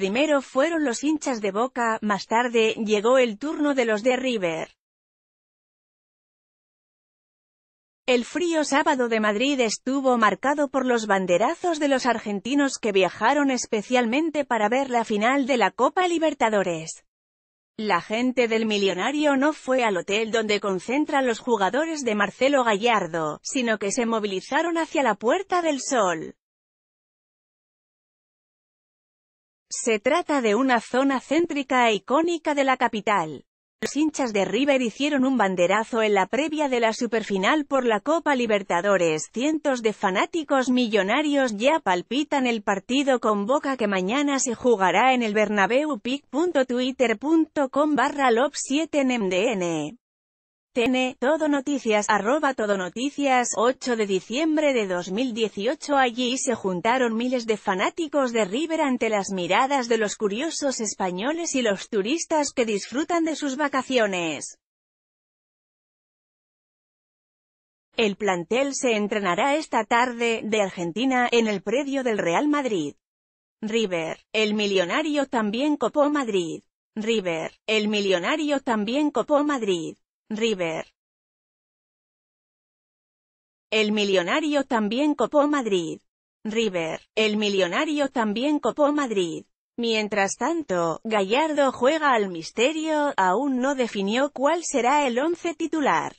Primero fueron los hinchas de Boca, más tarde, llegó el turno de los de River. El frío sábado de Madrid estuvo marcado por los banderazos de los argentinos que viajaron especialmente para ver la final de la Copa Libertadores. La gente del millonario no fue al hotel donde concentran los jugadores de Marcelo Gallardo, sino que se movilizaron hacia la Puerta del Sol. Se trata de una zona céntrica e icónica de la capital. Los hinchas de River hicieron un banderazo en la previa de la superfinal por la Copa Libertadores. Cientos de fanáticos millonarios ya palpitan el partido con Boca que mañana se jugará en el Bernabéu Pic.twitter.com barra lop 7 mdn TN, Todo Noticias, arroba Todo Noticias, 8 de diciembre de 2018 Allí se juntaron miles de fanáticos de River ante las miradas de los curiosos españoles y los turistas que disfrutan de sus vacaciones. El plantel se entrenará esta tarde, de Argentina, en el predio del Real Madrid. River, el millonario también copó Madrid. River, el millonario también copó Madrid. River. El millonario también copó Madrid. River. El millonario también copó Madrid. Mientras tanto, Gallardo juega al misterio, aún no definió cuál será el once titular.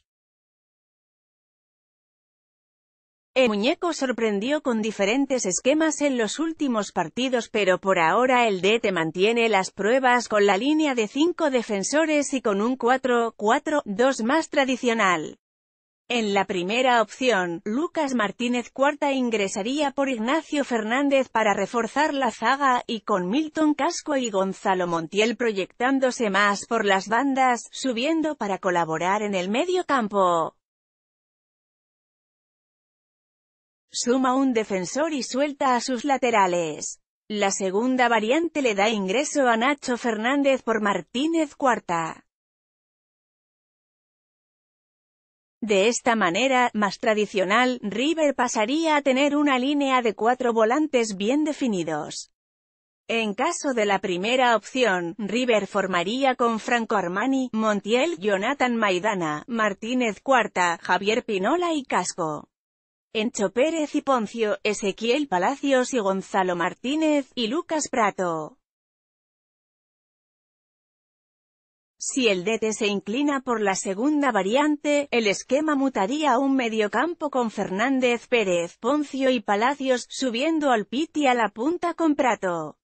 muñeco sorprendió con diferentes esquemas en los últimos partidos pero por ahora el DT mantiene las pruebas con la línea de 5 defensores y con un 4-4-2 más tradicional. En la primera opción, Lucas Martínez cuarta ingresaría por Ignacio Fernández para reforzar la zaga, y con Milton Casco y Gonzalo Montiel proyectándose más por las bandas, subiendo para colaborar en el medio campo. Suma un defensor y suelta a sus laterales. La segunda variante le da ingreso a Nacho Fernández por Martínez Cuarta. De esta manera, más tradicional, River pasaría a tener una línea de cuatro volantes bien definidos. En caso de la primera opción, River formaría con Franco Armani, Montiel, Jonathan Maidana, Martínez Cuarta, Javier Pinola y Casco. Encho Pérez y Poncio, Ezequiel Palacios y Gonzalo Martínez, y Lucas Prato. Si el DT se inclina por la segunda variante, el esquema mutaría a un mediocampo con Fernández Pérez, Poncio y Palacios, subiendo al Piti y a la punta con Prato.